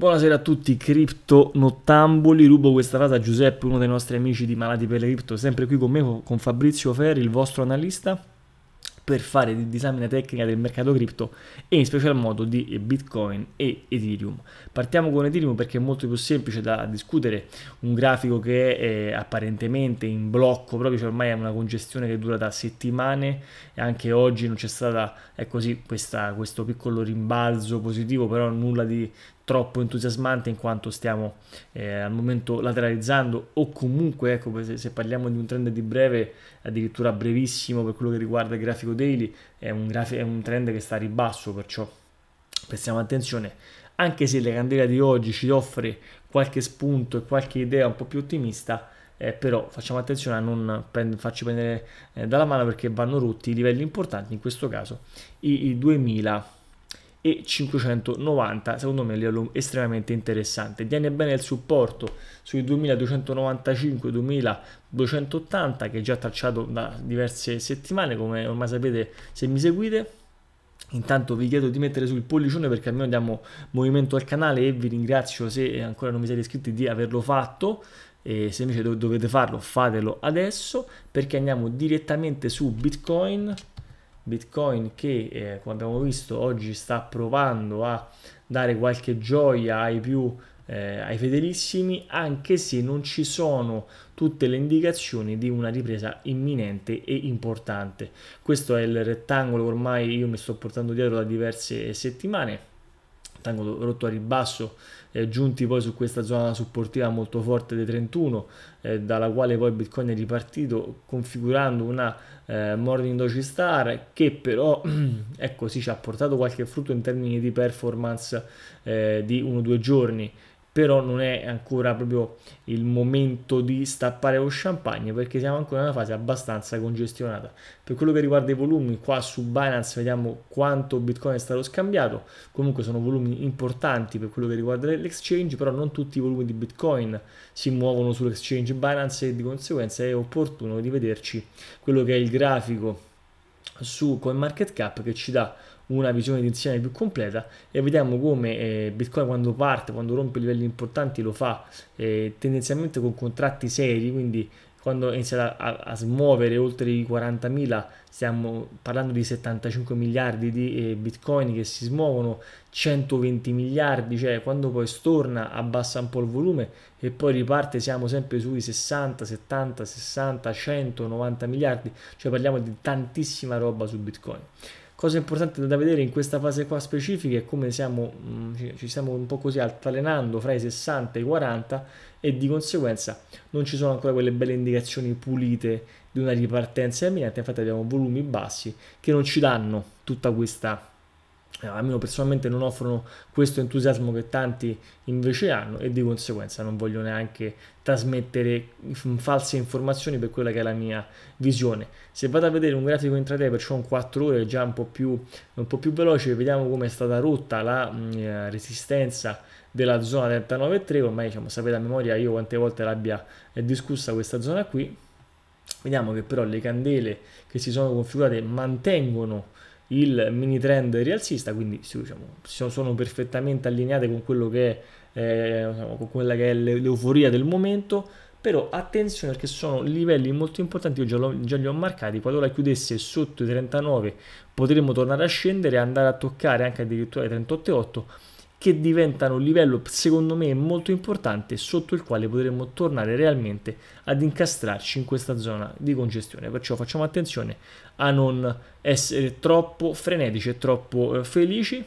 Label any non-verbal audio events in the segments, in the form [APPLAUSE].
Buonasera a tutti, cripto nottamboli, rubo questa frase a Giuseppe, uno dei nostri amici di Malati per le Cripto, sempre qui con me, con Fabrizio Ferri, il vostro analista, per fare di disamina tecnica del mercato cripto e in special modo di Bitcoin e Ethereum. Partiamo con Ethereum perché è molto più semplice da discutere, un grafico che è apparentemente in blocco, proprio cioè ormai è una congestione che dura da settimane e anche oggi non c'è stato questo piccolo rimbalzo positivo, però nulla di, troppo entusiasmante in quanto stiamo eh, al momento lateralizzando o comunque ecco se, se, parliamo di un trend di breve addirittura brevissimo per quello che riguarda il grafico daily è un, graf- è un trend che sta a ribasso perciò prestiamo attenzione anche se la candela di oggi ci offre qualche spunto e qualche idea un po' più ottimista eh, però facciamo attenzione a non prend- farci prendere eh, dalla mano perché vanno rotti i livelli importanti in questo caso i, i 2000 e 590 secondo me Lialum estremamente interessante tiene bene il supporto sui 2295 2280 che è già tracciato da diverse settimane come ormai sapete se mi seguite Intanto vi chiedo di mettere sul pollicione perché almeno diamo movimento al canale e vi ringrazio se ancora non vi siete iscritti di averlo fatto e se invece dovete farlo fatelo adesso perché andiamo direttamente su Bitcoin Bitcoin che eh, come abbiamo visto oggi sta provando a dare qualche gioia ai più eh, ai fedelissimi anche se non ci sono tutte le indicazioni di una ripresa imminente e importante questo è il rettangolo ormai io mi sto portando dietro da diverse settimane vengono rotto a ribasso, eh, giunti poi su questa zona supportiva molto forte dei 31, eh, dalla quale poi Bitcoin è ripartito, configurando una eh, morning doji star che però [CLEARS THROAT] ecco, sì, ci ha portato qualche frutto in termini di performance eh, di 1-2 giorni però non è ancora proprio il momento di stappare lo champagne perché siamo ancora in una fase abbastanza congestionata. Per quello che riguarda i volumi, qua su Binance vediamo quanto Bitcoin è stato scambiato, comunque sono volumi importanti per quello che riguarda l'exchange, però non tutti i volumi di Bitcoin si muovono sull'exchange Binance e di conseguenza è opportuno rivederci quello che è il grafico su CoinMarketCap che ci dà una visione d'insieme più completa e vediamo come eh, Bitcoin quando parte, quando rompe livelli importanti lo fa eh, tendenzialmente con contratti seri, quindi quando inizia a, a smuovere oltre i 40.000 stiamo parlando di 75 miliardi di eh, bitcoin che si smuovono 120 miliardi cioè quando poi storna abbassa un po' il volume e poi riparte siamo sempre sui 60 70 60 190 miliardi cioè parliamo di tantissima roba su bitcoin Cosa importante da vedere in questa fase qua specifica è come siamo, mm, ci stiamo un po' così altalenando fra i 60 e i 40 e di conseguenza non ci sono ancora quelle belle indicazioni pulite di una ripartenza imminente, infatti abbiamo volumi bassi che non ci danno tutta questa eh, almeno personalmente non offrono questo entusiasmo che tanti invece hanno e di conseguenza non voglio neanche trasmettere false informazioni per quella che è la mia visione. Se vado a vedere un grafico intraday, perciò un 4 ore già un po' più, un po più veloce, vediamo come è stata rotta la mm, eh, resistenza della zona 39,3, ormai diciamo, sapete a memoria io quante volte l'abbia eh, discussa questa zona qui, vediamo che però le candele che si sono configurate mantengono il mini trend rialzista, quindi sì, diciamo, sono perfettamente allineate con, quello che è, eh, diciamo, con quella che è l'euforia del momento, però attenzione perché sono livelli molto importanti, io già, già li ho marcati, qualora chiudesse sotto i 39 potremmo tornare a scendere e andare a toccare anche addirittura i 38,8 che diventano un livello secondo me molto importante sotto il quale potremmo tornare realmente ad incastrarci in questa zona di congestione perciò facciamo attenzione a non essere troppo frenetici e troppo eh, felici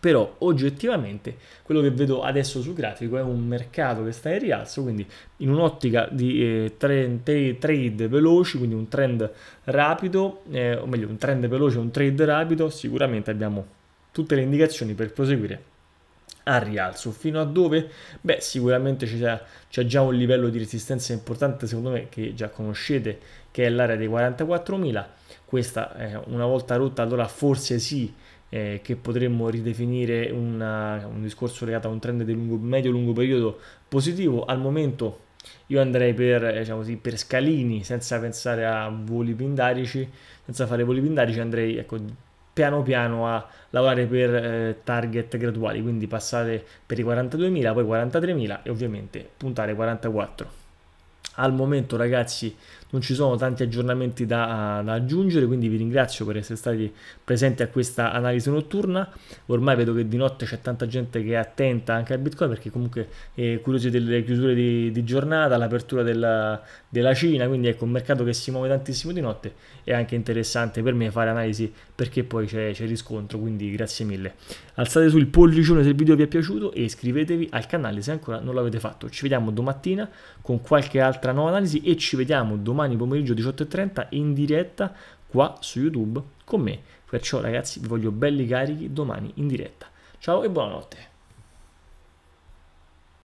però oggettivamente quello che vedo adesso sul grafico è un mercato che sta in rialzo, quindi in un'ottica di eh, trend, trade veloci, quindi un trend rapido, eh, o meglio un trend veloce, un trade rapido, sicuramente abbiamo tutte le indicazioni per proseguire al rialzo. Fino a dove? Beh, sicuramente c'è, già un livello di resistenza importante, secondo me, che già conoscete, che è l'area dei 44.000. Questa, eh, una volta rotta, allora forse sì, eh, che potremmo ridefinire una, un discorso legato a un trend di medio-lungo periodo positivo. Al momento io andrei per, eh, diciamo così, per scalini, senza pensare a voli pindarici, senza fare voli pindarici, andrei ecco, piano piano a lavorare per eh, target graduali, quindi passare per i 42.000, poi 43.000 e ovviamente puntare 44 al momento ragazzi non ci sono tanti aggiornamenti da, da, aggiungere, quindi vi ringrazio per essere stati presenti a questa analisi notturna. Ormai vedo che di notte c'è tanta gente che è attenta anche al Bitcoin perché comunque è eh, curiosi delle chiusure di, di giornata, l'apertura della, della, Cina, quindi ecco un mercato che si muove tantissimo di notte. È anche interessante per me fare analisi perché poi c'è, riscontro, quindi grazie mille. Alzate su il pollicione se il video vi è piaciuto e iscrivetevi al canale se ancora non l'avete fatto. Ci vediamo domattina con qualche altra un'altra nuova analisi e ci vediamo domani pomeriggio 18.30 in diretta qua su YouTube con me. Perciò ragazzi vi voglio belli carichi domani in diretta. Ciao e buonanotte.